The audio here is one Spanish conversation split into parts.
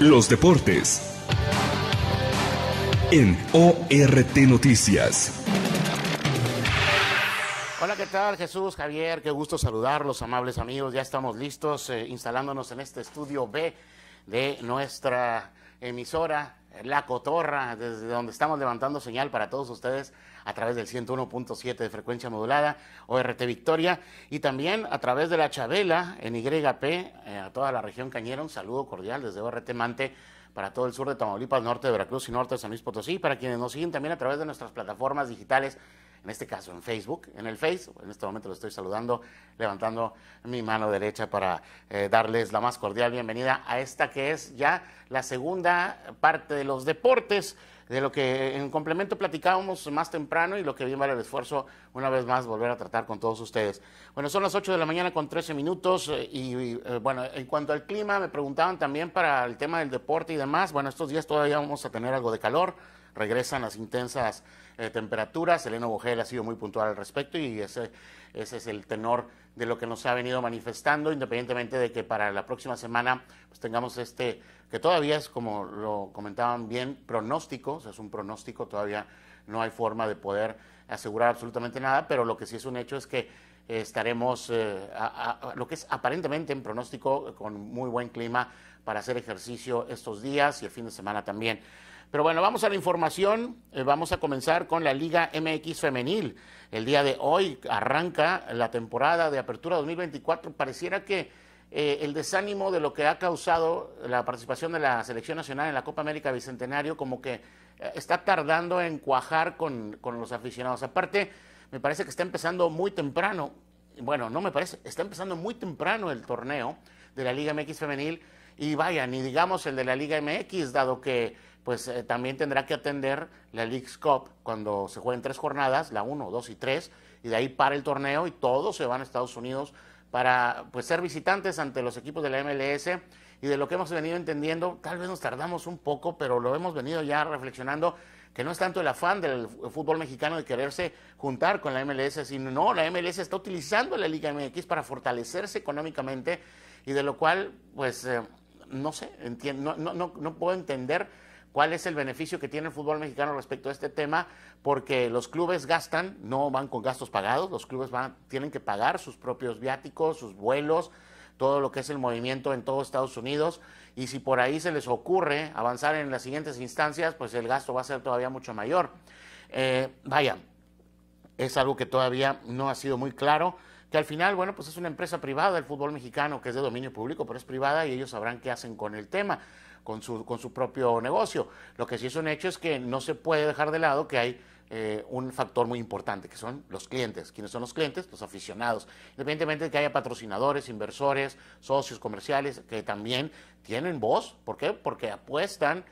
Los deportes en ORT Noticias. Hola, ¿qué tal? Jesús, Javier, qué gusto saludarlos, amables amigos. Ya estamos listos, eh, instalándonos en este estudio B de nuestra emisora La Cotorra, desde donde estamos levantando señal para todos ustedes a través del 101.7 de frecuencia modulada ORT Victoria y también a través de la Chabela en YP eh, a toda la región Cañero Un saludo cordial desde ORT Mante para todo el sur de Tamaulipas, norte de Veracruz y norte de San Luis Potosí, para quienes nos siguen también a través de nuestras plataformas digitales en este caso en Facebook, en el Face. En este momento lo estoy saludando, levantando mi mano derecha para eh, darles la más cordial bienvenida a esta que es ya la segunda parte de los deportes de lo que en complemento platicábamos más temprano y lo que bien vale el esfuerzo una vez más volver a tratar con todos ustedes. Bueno, son las 8 de la mañana con 13 minutos eh, y, eh, bueno, en cuanto al clima me preguntaban también para el tema del deporte y demás, bueno, estos días todavía vamos a tener algo de calor regresan las intensas eh, temperaturas. Elena Bogel ha sido muy puntual al respecto y ese, ese es el tenor de lo que nos ha venido manifestando, independientemente de que para la próxima semana pues, tengamos este, que todavía es, como lo comentaban bien, pronóstico, o sea, es un pronóstico, todavía no hay forma de poder asegurar absolutamente nada, pero lo que sí es un hecho es que eh, estaremos, eh, lo que es aparentemente en pronóstico, con muy buen clima para hacer ejercicio estos días y el fin de semana también. Pero bueno, vamos a la información. Eh, vamos a comenzar con la Liga MX Femenil. El día de hoy arranca la temporada de apertura 2024. Pareciera que eh, el desánimo de lo que ha causado la participación de la selección nacional en la Copa América Bicentenario como que eh, está tardando en cuajar con, con los aficionados. Aparte, me parece que está empezando muy temprano. Bueno, no me parece, está empezando muy temprano el torneo de la Liga MX Femenil y vaya, ni digamos el de la Liga MX, dado que pues eh, también tendrá que atender la League's Cup cuando se jueguen tres jornadas, la 1, 2 y 3, y de ahí para el torneo y todos se van a Estados Unidos para pues ser visitantes ante los equipos de la MLS y de lo que hemos venido entendiendo, tal vez nos tardamos un poco, pero lo hemos venido ya reflexionando que no es tanto el afán del fútbol mexicano de quererse juntar con la MLS, sino no, la MLS está utilizando la Liga MX para fortalecerse económicamente y de lo cual pues eh, no sé, no, no, no puedo entender cuál es el beneficio que tiene el fútbol mexicano respecto a este tema, porque los clubes gastan, no van con gastos pagados, los clubes van, tienen que pagar sus propios viáticos, sus vuelos, todo lo que es el movimiento en todo Estados Unidos, y si por ahí se les ocurre avanzar en las siguientes instancias, pues el gasto va a ser todavía mucho mayor. Eh, vaya, es algo que todavía no ha sido muy claro, que al final, bueno, pues es una empresa privada el fútbol mexicano, que es de dominio público, pero es privada y ellos sabrán qué hacen con el tema, con su, con su propio negocio. Lo que sí es un hecho es que no se puede dejar de lado que hay eh, un factor muy importante, que son los clientes. ¿Quiénes son los clientes? Los aficionados. Independientemente de que haya patrocinadores, inversores, socios comerciales, que también tienen voz. ¿Por qué? Porque apuestan,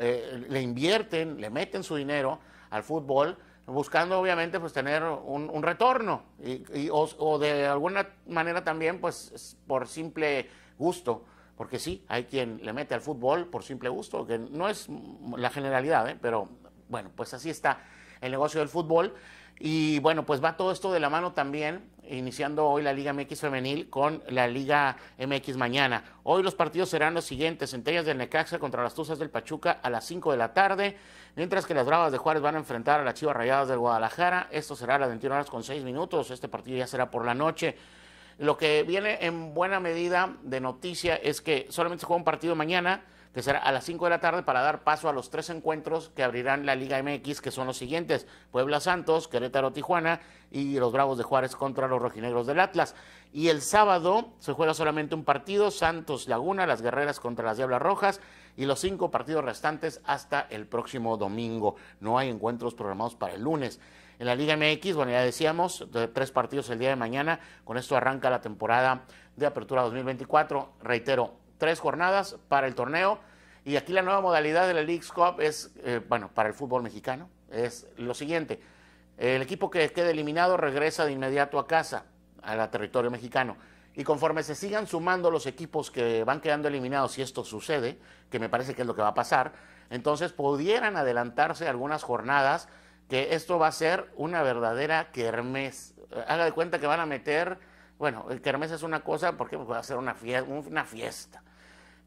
eh, le invierten, le meten su dinero al fútbol buscando obviamente pues tener un, retorno y, o, de alguna manera también pues por simple gusto, porque sí, hay quien le mete al fútbol por simple gusto, que no es la generalidad, ¿eh? pero bueno, pues así está el negocio del fútbol. Y bueno, pues va todo esto de la mano también, iniciando hoy la Liga MX femenil con la Liga MX mañana. Hoy los partidos serán los siguientes, Centellas del Necaxa contra las Tuzas del Pachuca a las 5 de la tarde, mientras que las Bravas de Juárez van a enfrentar a las Chivas Rayadas del Guadalajara. Esto será a las 21 horas con 6 minutos, este partido ya será por la noche. Lo que viene en buena medida de noticia es que solamente se juega un partido mañana, que será a las 5 de la tarde para dar paso a los tres encuentros que abrirán la Liga MX, que son los siguientes, Puebla Santos, Querétaro Tijuana y los Bravos de Juárez contra los Rojinegros del Atlas. Y el sábado se juega solamente un partido, Santos Laguna, las Guerreras contra las Diablas Rojas y los cinco partidos restantes hasta el próximo domingo. No hay encuentros programados para el lunes. En la Liga MX, bueno, ya decíamos, tres partidos el día de mañana. Con esto arranca la temporada de Apertura 2024. Reitero, tres jornadas para el torneo. Y aquí la nueva modalidad de la League's Cup es, eh, bueno, para el fútbol mexicano, es lo siguiente. El equipo que quede eliminado regresa de inmediato a casa, al territorio mexicano. Y conforme se sigan sumando los equipos que van quedando eliminados, si esto sucede, que me parece que es lo que va a pasar, entonces pudieran adelantarse algunas jornadas, que esto va a ser una verdadera kermés. Haga de cuenta que van a meter, bueno, el kermés es una cosa porque va a ser una fiesta, una fiesta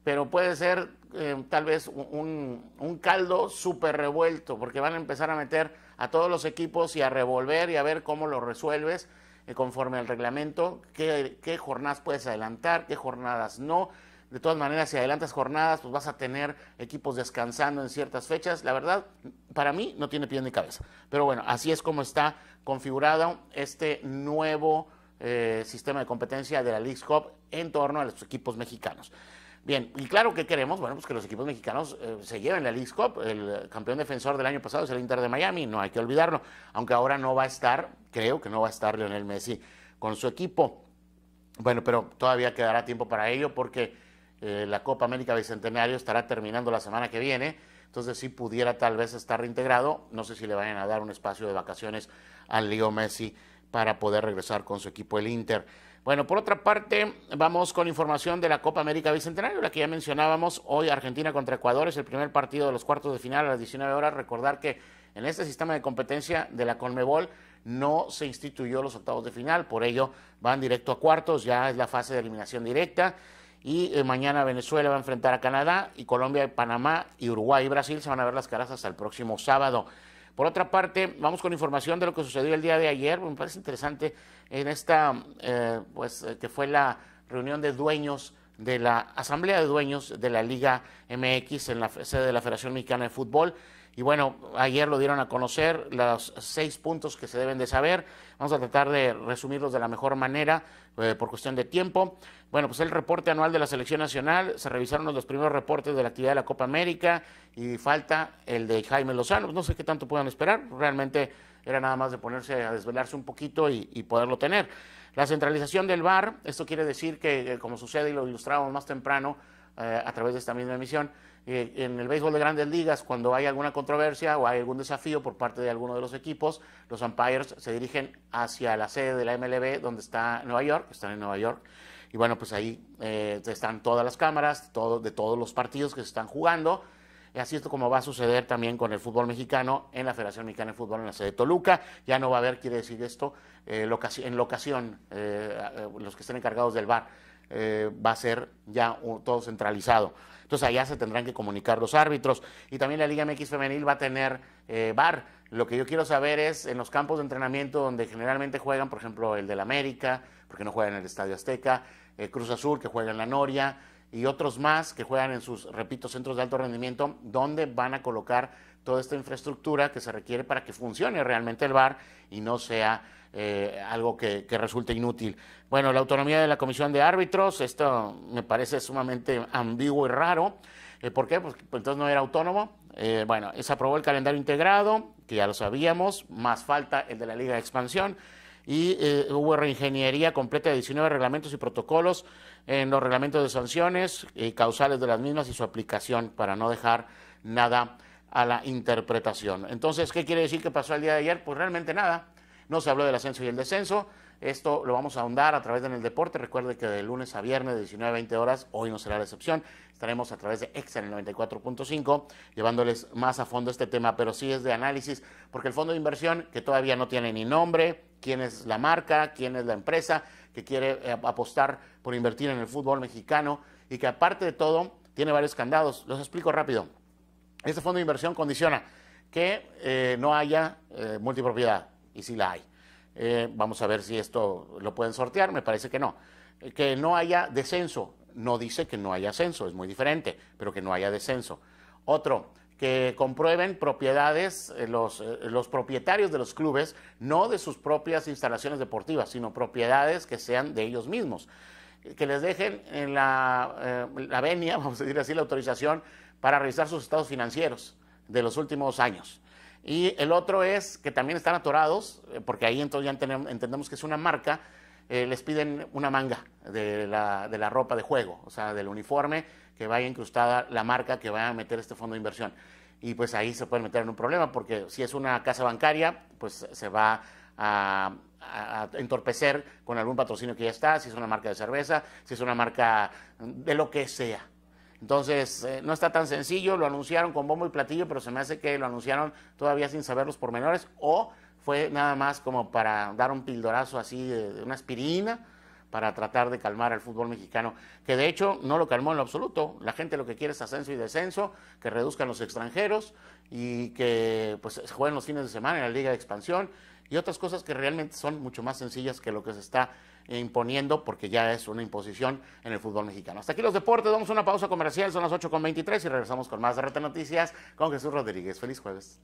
pero puede ser eh, tal vez un, caldo súper revuelto, porque van a empezar a meter a todos los equipos y a revolver y a ver cómo lo resuelves eh, conforme al reglamento, qué, jornadas puedes adelantar, qué jornadas no. De todas maneras, si adelantas jornadas, pues vas a tener equipos descansando en ciertas fechas. La verdad, para mí no tiene pie ni cabeza. Pero bueno, así es como está configurado este nuevo eh, sistema de competencia de la Leagues Cup en torno a los equipos mexicanos. Bien, y claro que queremos, bueno, pues que los equipos mexicanos eh, se lleven la League Cup. El eh, campeón defensor del año pasado es el Inter de Miami, no hay que olvidarlo, aunque ahora no va a estar, creo que no va a estar Lionel Messi con su equipo. Bueno, pero todavía quedará tiempo para ello porque eh, la Copa América Bicentenario estará terminando la semana que viene, entonces si pudiera tal vez estar reintegrado, no sé si le vayan a dar un espacio de vacaciones al Leo Messi para poder regresar con su equipo el Inter. Bueno, por otra parte, vamos con información de la Copa América Bicentenario, la que ya mencionábamos hoy, Argentina contra Ecuador, es el primer partido de los cuartos de final a las 19 horas. Recordar que en este sistema de competencia de la Conmebol no se instituyó los octavos de final, por ello van directo a cuartos, ya es la fase de eliminación directa. Y eh, mañana Venezuela va a enfrentar a Canadá y Colombia, Panamá y Uruguay y Brasil se van a ver las caras hasta el próximo sábado. Por otra parte, vamos con información de lo que sucedió el día de ayer. Me parece interesante en esta, eh, pues, eh, que fue la reunión de dueños de la Asamblea de Dueños de la Liga MX en la sede de la Federación Mexicana de Fútbol. Y bueno, ayer lo dieron a conocer, los seis puntos que se deben de saber. Vamos a tratar de resumirlos de la mejor manera eh, por cuestión de tiempo. Bueno, pues el reporte anual de la selección nacional, se revisaron los primeros reportes de la actividad de la Copa América y falta el de Jaime Lozano. No sé qué tanto puedan esperar, realmente era nada más de ponerse a desvelarse un poquito y, poderlo tener. La centralización del VAR, esto quiere decir que, eh, como sucede y lo ilustramos más temprano eh, a través de esta misma emisión, eh, en el béisbol de grandes ligas, cuando hay alguna controversia o hay algún desafío por parte de alguno de los equipos, los umpires se dirigen hacia la sede de la MLB, donde está Nueva York, están en Nueva York. Y bueno, pues ahí eh, están todas las cámaras todo, de todos los partidos que se están jugando. Y así es como va a suceder también con el fútbol mexicano en la Federación Mexicana de Fútbol en la sede de Toluca. Ya no va a haber, quiere decir esto, eh, en locación, eh, los que estén encargados del bar eh, va a ser ya todo centralizado. Entonces allá se tendrán que comunicar los árbitros y también la Liga MX femenil va a tener eh, bar. Lo que yo quiero saber es en los campos de entrenamiento donde generalmente juegan, por ejemplo, el del América, porque no juegan en el Estadio Azteca, eh, Cruz Azul que juega en la Noria y otros más que juegan en sus, repito, centros de alto rendimiento, ¿dónde van a colocar toda esta infraestructura que se requiere para que funcione realmente el bar y no sea eh, algo que, resulte inútil. Bueno, la autonomía de la comisión de árbitros, esto me parece sumamente ambiguo y raro. Eh, ¿Por qué? Pues, pues entonces no era autónomo. Eh, bueno, se aprobó el calendario integrado, que ya lo sabíamos, más falta el de la Liga de Expansión. Y hubo reingeniería completa de 19 reglamentos y protocolos en los reglamentos de sanciones, y causales de las mismas y su aplicación para no dejar nada a la interpretación. Entonces, ¿qué quiere decir que pasó el día de ayer? Pues realmente nada. No se habló del ascenso y el descenso. Esto lo vamos a ahondar a través del deporte. Recuerde que de lunes a viernes de 19 a 20 horas, hoy no será la excepción. Estaremos a través de Excel 94.5 llevándoles más a fondo este tema, pero sí es de análisis, porque el fondo de inversión, que todavía no tiene ni nombre, quién es la marca, quién es la empresa que quiere eh, apostar por invertir en el fútbol mexicano y que aparte de todo tiene varios candados. Los explico rápido. Este fondo de inversión condiciona que eh, no haya eh, multipropiedad, y si la hay. Eh, vamos a ver si esto lo pueden sortear, me parece que no. que no haya descenso, no dice que no haya ascenso, es muy diferente, pero que no haya descenso. Otro, que comprueben propiedades los, los propietarios de los clubes, no de sus propias instalaciones deportivas, sino propiedades que sean de ellos mismos que les dejen en la, eh, venia, vamos a decir así, la autorización para revisar sus estados financieros de los últimos años. Y el otro es que también están atorados, eh, porque ahí entonces ya entendemos, que es una marca, eh, les piden una manga de la, de la, ropa de juego, o sea, del uniforme que vaya incrustada la marca que va a meter este fondo de inversión. Y pues ahí se pueden meter en un problema, porque si es una casa bancaria, pues se va a, entorpecer con algún patrocinio que ya está, si es una marca de cerveza, si es una marca de lo que sea. Entonces, eh, no está tan sencillo, lo anunciaron con bombo y platillo, pero se me hace que lo anunciaron todavía sin saber los pormenores o fue nada más como para dar un pildorazo así de, una aspirina para tratar de calmar al fútbol mexicano, que de hecho no lo calmó en lo absoluto. La gente lo que quiere es ascenso y descenso, que reduzcan los extranjeros y que pues, jueguen los fines de semana en la Liga de Expansión y otras cosas que realmente son mucho más sencillas que lo que se está imponiendo porque ya es una imposición en el fútbol mexicano. Hasta aquí los deportes, damos una pausa comercial, son las 8.23 y regresamos con más de Reta Noticias con Jesús Rodríguez. Feliz jueves.